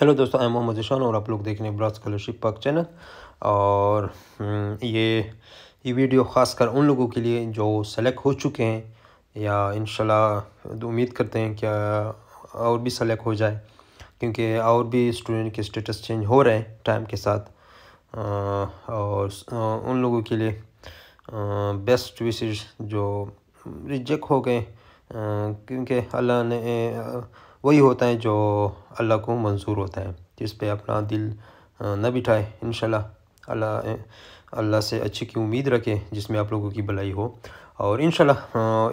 Hello दोस्तों I am Mohammad Ishan और आप लोग देख रहे हैं ब्रास स्कॉलरशिप पाक चैनल और हम्म, ये ये वीडियो ख़ासकर उन लोगों के लिए जो सेलेक्ट हो चुके हैं या इन तो उम्मीद करते हैं क्या और भी सेलेक्ट हो जाए क्योंकि और भी स्टूडेंट के स्टेटस चेंज हो रहे हैं टाइम के साथ और उन लोगों के लिए बेस्ट विशेष जो रिजेक्ट हो गए क्योंकि अल्लाह ने वही होता है जो अल्लाह को मंजूर होता है जिस पे अपना दिल न बिठाए इन अल्लाह अल्लाह से अच्छी की उम्मीद रखें जिसमें आप लोगों की भलाई हो और इन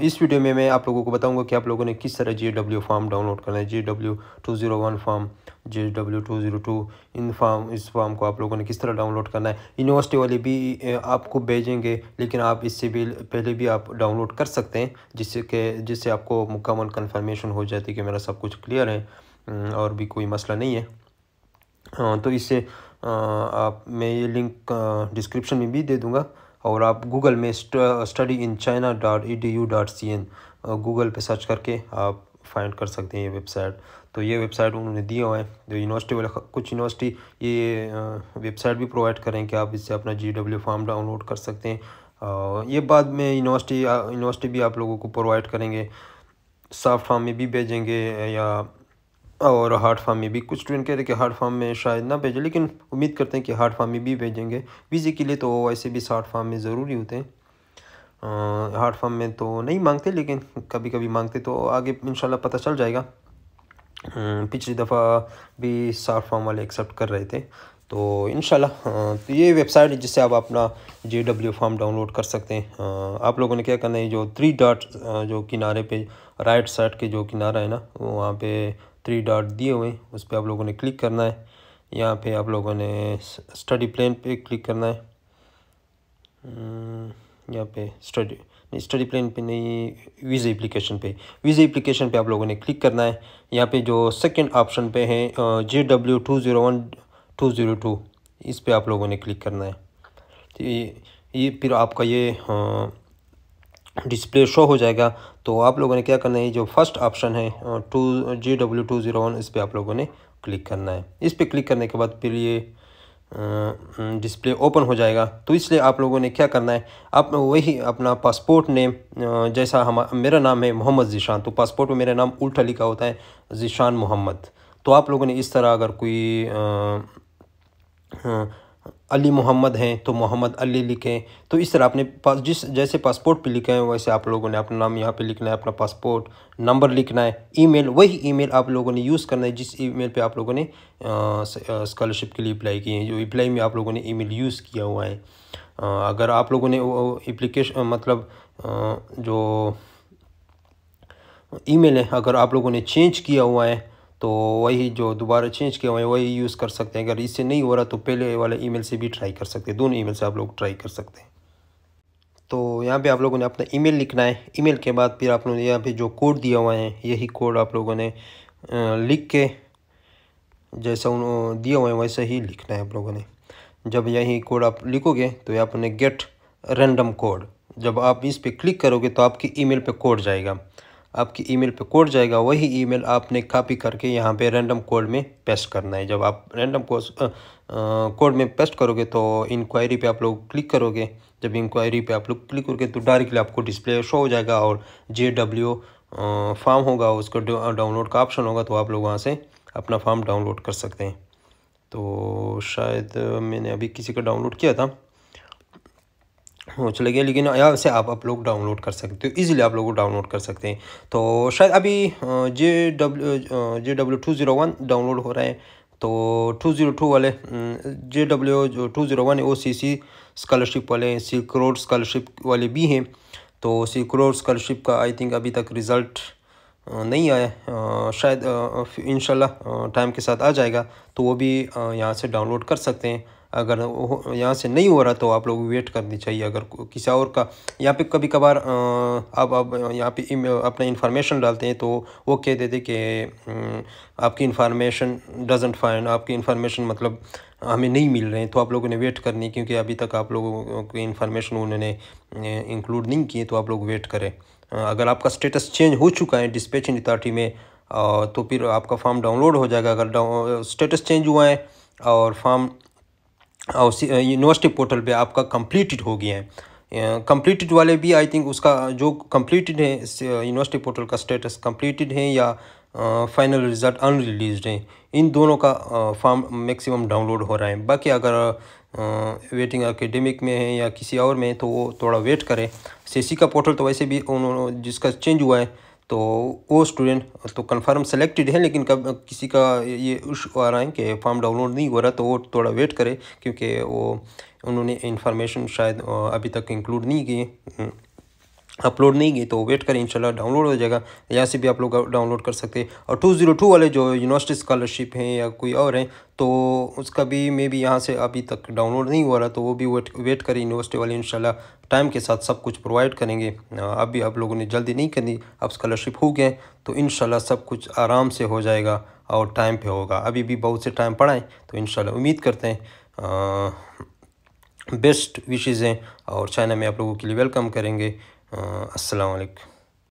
इस वीडियो में मैं आप लोगों को बताऊंगा कि आप लोगों ने किस तरह जे डब्ल्यू फॉर्म डाउनलोड करना है J W two zero one form J W two zero two इन फॉर्म इस फॉर्म को आप लोगों ने किस तरह डाउनलोड करना है यूनिवर्सिटी वाले भी आपको भेजेंगे लेकिन आप इससे भी पहले भी आप डाउनलोड कर सकते हैं जिससे के जिससे आपको मुकमल कन्फर्मेशन हो जाती है कि मेरा सब कुछ क्लियर है और भी कोई मसला नहीं है तो इससे आप मैं ये लिंक डिस्क्रिप्शन में भी दे दूँगा और आप गूगल में study in China dot E D U dot C N Google पर सर्च करके आप फाइंड कर सकते हैं ये वेबसाइट तो ये वेबसाइट उन्होंने दिए हुए हैं जो यूनिवर्सिटी वाले कुछ यूनिवर्सिटी ये वेबसाइट भी प्रोवाइड करें कि आप इससे अपना जी डब्ल्यू फॉर्म डाउनलोड कर सकते हैं ये बाद में यूनिवर्सिटी यूनिवर्सिटी भी आप लोगों को प्रोवाइड करेंगे सॉफ्ट फॉर्म में भी भेजेंगे या और हार्ड फार्मी भी कुछ स्टूडेंट कह रहे कि हार्ट फार्म में शायद ना भेजें लेकिन उम्मीद करते हैं कि हार्ड फार्मी भी भेजेंगे वीज़े के लिए तो ऐसे भी शार्ट फार्म में ज़रूरी होते हैं हार्ड फार्म में तो नहीं मांगते लेकिन कभी कभी मांगते तो आगे इन पता चल जाएगा पिछली दफ़ा भी शार्ट फार्म वाले एक्सेप्ट कर रहे थे तो इन तो ये वेबसाइट है जिससे आप अपना जे डब्ल्यू फॉर्म डाउनलोड कर सकते हैं आप लोगों ने क्या करना है जो थ्री डॉट जो किनारे पे राइट साइड के जो किनारा है ना वहाँ पे थ्री डॉट दिए हुए उस पर आप लोगों ने क्लिक करना है यहाँ पे आप लोगों ने स्टडी प्लान पे क्लिक करना है हम्म, यहाँ पे स्टडी नहीं स्टडी प्लान पे नहीं वीज़ा एप्लीकेशन पे वीज़ा एप्लीकेशन पे आप लोगों ने क्लिक करना है यहाँ पे जो सेकंड ऑप्शन पे है J W two zero one two zero two इस पर आप लोगों ने क्लिक करना है तो ये ये फिर आपका ये डिस्प्ले शो हो जाएगा तो आप लोगों ने क्या करना है जो फर्स्ट ऑप्शन है two G W two zero one इस पर आप लोगों ने क्लिक करना है इस पर क्लिक करने के बाद फिर ये डिस्प्ले ओपन हो जाएगा तो इसलिए आप लोगों ने क्या करना है आप वही अपना पासपोर्ट नेम जैसा हम मेरा नाम है मोहम्मद ज़ीशान तो पासपोर्ट में मेरा नाम उल्टा लिखा होता है ज़ीशान मोहम्मद तो आप लोगों ने इस तरह अगर कोई आ, आ, अली मोहम्मद हैं तो मोहम्मद अली लिखें तो इस तरह अपने पास जिस जैसे पासपोर्ट पे लिखा है वैसे आप लोगों ने अपना नाम यहाँ पे लिखना है अपना पासपोर्ट नंबर लिखना है ईमेल वही ईमेल आप लोगों ने यूज़ करना है जिस ईमेल पे आप लोगों ने स्कॉलरशिप के लिए अप्लाई किए हैं जो अप्लाई में आप लोगों ने ई यूज़ किया हुआ है आ, अगर आप लोगों ने अप्लीकेशन मतलब आ, जो ई है अगर आप लोगों ने चेंज किया हुआ है तो वही जो दोबारा चेंज किए हुए हैं वही यूज़ कर सकते हैं अगर इससे नहीं हो रहा तो पहले वाले ईमेल से भी ट्राई कर सकते हैं दोनों ईमेल से आप लोग ट्राई कर सकते हैं तो यहाँ पे आप लोगों ने अपना ईमेल लिखना है ईमेल के बाद फिर आप लोगों ने यहाँ पे जो कोड दिया हुआ है यही कोड आप लोगों ने लिख के जैसा उन दिया हुआ है वैसा ही लिखना है आप लोगों ने जब यही कोड आप लिखोगे तो यहाँ पर गेट रेंडम कोड जब आप इस पर क्लिक करोगे तो आपकी ईमेल पे कोड जाएगा आपकी ईमेल पे कोड जाएगा वही ईमेल आपने कॉपी करके यहाँ पे रैंडम कोड में पेस्ट करना है जब आप रैंडम कोड में पेस्ट करोगे तो इंक्वायरी पे आप लोग क्लिक करोगे जब इंक्वायरी पे आप लोग क्लिक करोगे तो डायरेक्टली आपको डिस्प्ले शो हो जाएगा और जे डब्ल्यू फॉर्म होगा उसको डाउनलोड का ऑप्शन होगा तो आप लोग वहाँ से अपना फॉर्म डाउनलोड कर सकते हैं तो शायद मैंने अभी किसी का डाउनलोड किया था वो चले गए लेकिन यहाँ से आप आप लोग डाउनलोड कर सकते हो इजीली आप लोग डाउनलोड कर सकते हैं तो शायद अभी J W J W two zero one download हो रहे हैं तो टू ज़ीरो टू वाले जे डब्ल्यू जो two zero one O C C scholarship वाले सी करोड़ स्कॉलरशिप वाले भी हैं तो सी करोड़ स्कॉलरशिप का आई थिंक अभी तक रिज़ल्ट नहीं आया शायद इन टाइम के साथ आ जाएगा तो वो भी यहाँ से डाउनलोड कर सकते हैं अगर यहाँ से नहीं हो रहा तो आप लोग वेट करनी चाहिए अगर किसी और का यहाँ पे कभी कभार आप अब यहाँ पे अपना इन्फॉर्मेशन डालते हैं तो वो कह देते कि हम्म, आपकी इन्फॉर्मेशन डजेंट फाइन आपकी इन्फॉर्मेशन मतलब हमें नहीं मिल रहे हैं तो आप लोगों ने वेट करनी क्योंकि अभी तक आप लोगों की इन्फॉर्मेशन उन्होंने इंक्लूड नहीं किए तो आप लोग वेट करें अगर आपका स्टेटस चेंज हो चुका है डिस्पैचिंग अथॉरिटी में तो फिर आपका फॉर्म डाउनलोड हो जाएगा अगर स्टेटस चेंज हुआ है और फॉर्म और यूनिवर्सिटी पोर्टल पे आपका कंप्लीटेड हो गया है कंप्लीटेड वाले भी आई थिंक उसका जो कंप्लीटेड है यूनिवर्सिटी पोर्टल का स्टेटस कंप्लीटेड है या फाइनल रिज़ल्ट अनरिलीज है इन दोनों का फॉर्म मैक्सिमम डाउनलोड हो रहा है बाकी अगर वेटिंग एकेडमिक में है या किसी और में है तो वो थोड़ा वेट करें सी का पोर्टल तो वैसे भी उन्होंने जिसका चेंज हुआ है तो वो स्टूडेंट तो कंफर्म सेलेक्टेड है लेकिन कब किसी का ये इशू आ रहा है कि फॉर्म डाउनलोड नहीं हो रहा तो वो थोड़ा वेट करे क्योंकि वो उन्होंने इन्फॉर्मेशन शायद अभी तक इंक्लूड नहीं किए हम्म। अपलोड नहीं की तो वेट करें इंशाल्लाह डाउनलोड हो जाएगा यहाँ से भी आप लोग डाउनलोड कर सकते हैं और टू जीरो टू वाले जो यूनिवर्सिटी स्कॉलरशिप हैं या कोई और हैं तो उसका भी मे भी यहाँ से अभी तक डाउनलोड नहीं हुआ रहा तो वो भी वेट वेट करें यूनिवर्सिटी वाले इंशाल्लाह टाइम के साथ सब कुछ प्रोवाइड करेंगे अभी आप लोगों ने जल्दी नहीं करनी अब स्कॉलरशिप हो गए तो इन सब कुछ आराम से हो जाएगा और टाइम पर होगा अभी भी बहुत से टाइम पढ़ाएँ तो इन उम्मीद करते हैं बेस्ट विशेज़ हैं और चाइना में आप लोगों के लिए वेलकम करेंगे آه، السلام عليكم